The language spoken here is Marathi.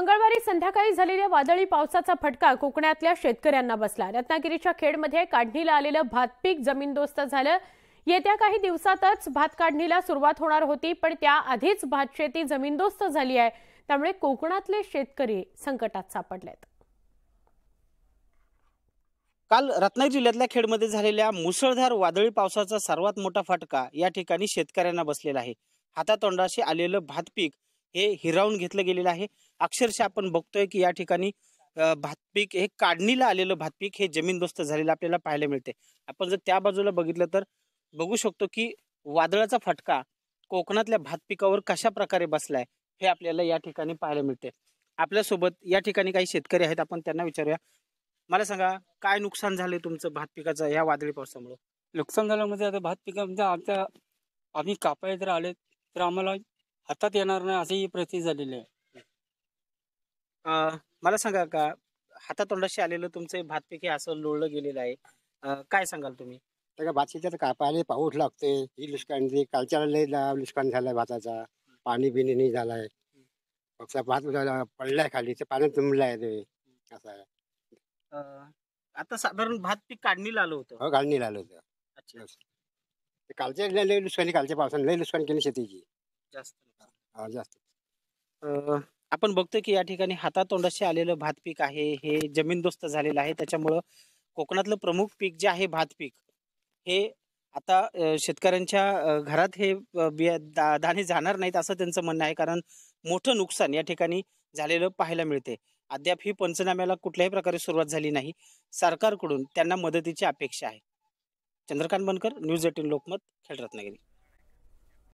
मंगळवारी संध्याकाळी झालेल्या वादळी पावसाचा फटका कोकणातल्या शेतकऱ्यांना बसला रत्नागिरीच्या खेडमध्ये काढणीला आलेलं भातपीक जमीनदोस्त झालं येत्या काही दिवसातच भात काढणीला सुरुवात होणार होती पण त्याआधीच भात शेती जमीनदोस्त झाली आहे त्यामुळे कोकणातले शेतकरी संकटात सापडलेत काल रत्नागिरी जिल्ह्यातल्या खेडमध्ये झालेल्या मुसळधार वादळी पावसाचा सर्वात मोठा फटका या ठिकाणी शेतकऱ्यांना बसलेला आहे हातातोंडाशी आलेलं भात पीक हे हिरावून घेतलं गेलेलं आहे अक्षरशः आपण बघतोय की या ठिकाणी भातपीक हे काढणीला आलेलं भातपीक हे जमीनदोस्त झालेलं आपल्याला पाहायला मिळते आपण जर त्या बाजूला बघितलं तर बघू शकतो की वादळाचा फटका कोकणातल्या भात पिकावर कशा प्रकारे बसलाय हे आपल्याला या ठिकाणी पाहायला मिळते आपल्यासोबत या ठिकाणी काही शेतकरी आहेत आपण त्यांना विचारूया मला सांगा काय नुकसान झाले तुमचं भात पिकाचं या वादळी पावसामुळे नुकसान झालं म्हणजे आता भात पिका म्हणजे आमच्या आम्ही कापाय जर आले तर आम्हाला हातात येणार नाही अशी ही परिस्थिती झालेली आहे मला सांगा का हातातोंडाशी आलेलं तुमचं भात पिके असं लोळलं गेलेलं आहे काय सांगाल तुम्ही भात का कापायला पाऊस लागते ही नुकसान कालच्या कालच्याला लय ला- भाताचा पाणी बिनी नाही झालाय फक्त भात पडलाय खाली ते पाण्यात तुंबलाय ते असं आता साधारण भात पीक काढणीला आलं होतं हो काढणीला आलं होतं अच्छा. कालच्या लय लय कालच्या पावसानं लय नुकसान केली शेतीची जास्त आपण बघतोय की या ठिकाणी हातातोंडाशी आलेलं भात पीक आहे हे जमीनदोस्त झालेलं आहे त्याच्यामुळं कोकणातलं प्रमुख पीक जे आहे भात पीक हे आता शेतकऱ्यांच्या घरात हे बिया दाणे जाणार नाहीत असं त्यांचं म्हणणं आहे कारण मोठं नुकसान या ठिकाणी झालेलं पाहायला मिळते अद्याप ही पंचनाम्याला कुठल्याही प्रकारे सुरुवात झाली नाही सरकारकडून त्यांना मदतीची अपेक्षा आहे चंद्रकांत बनकर न्यूज एटीन लोकमत खेळ रत्नागिरी